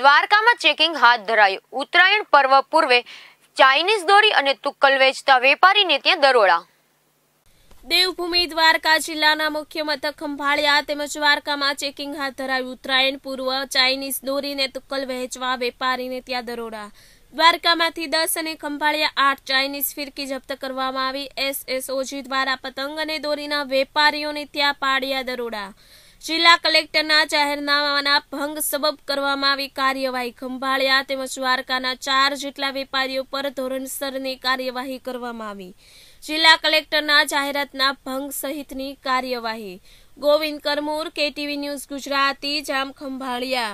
દ્વારકામાં ચેકિંગ હાથ ધરાયું ઉત્તરાયણ પર્વ પૂર્વે ચાઇનીઝ દોરી અને તુક્કલ વેચતા વેપારીને ત્યાં દરોડા દેવભૂમિ દ્વારકા જિલ્લાના મુખ્ય મથક ખંભાળિયા તેમજ દ્વારકામાં ચેકિંગ હાથ ધરાયું ઉત્તરાયણ પૂર્વ ચાઇનીઝ દોરીને તુક્કલ વહેંચવા વેપારીને ત્યાં દરોડા દ્વારકામાંથી દસ અને ખંભાળિયા આઠ ચાઇનીઝ ફિરકી જપ્ત કરવામાં આવી એસએસઓજી દ્વારા પતંગ અને દોરીના વેપારીઓને ત્યાં પાડ્યા દરોડા જિલ્લા કલેક્ટરના જાહેરનામાના ભંગ સબબ કરવામાં આવી કાર્યવાહી ખંભાળિયા તેમજ દ્વારકાના ચાર જેટલા વેપારીઓ પર ધોરણસરની કાર્યવાહી કરવામાં આવી જિલ્લા કલેક્ટરના જાહેરાતના ભંગ સહિતની કાર્યવાહી ગોવિંદ કરમૂર કેટીવી ન્યૂઝ ગુજરાતી જામ ખંભાળિયા